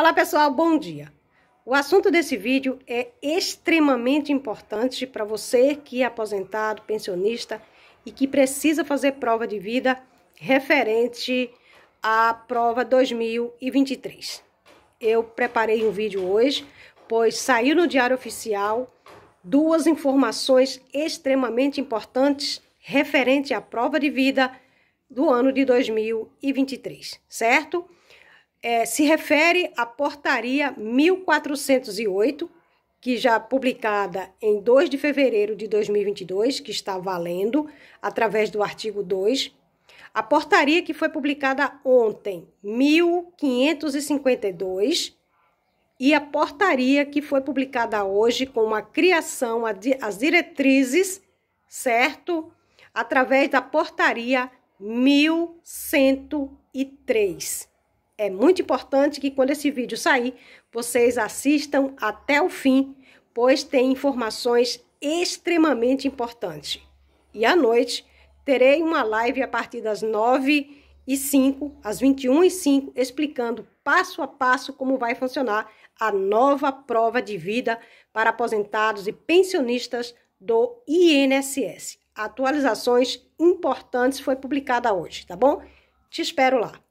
Olá pessoal, bom dia. O assunto desse vídeo é extremamente importante para você que é aposentado, pensionista e que precisa fazer prova de vida referente à prova 2023. Eu preparei um vídeo hoje, pois saiu no Diário Oficial duas informações extremamente importantes referente à prova de vida do ano de 2023, certo? é, se refere à portaria 1408, que já publicada em 2 de fevereiro de 2022, que está valendo através do artigo 2. A portaria que foi publicada ontem, 1552, e a portaria que foi publicada hoje com a criação as diretrizes, certo? Através da portaria 1103 é muito importante que quando esse vídeo sair, vocês assistam até o fim, pois tem informações extremamente importantes. E à noite, terei uma live a partir das 9 e 5, às 21 e 5, explicando passo a passo como vai funcionar a nova prova de vida para aposentados e pensionistas do INSS. Atualizações importantes foi publicada hoje, tá bom? Te espero lá.